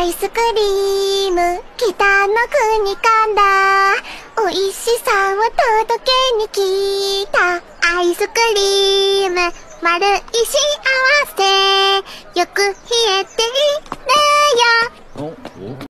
アイスクリーム北の国から美味しさを届けに来たアイスクリーム丸い幸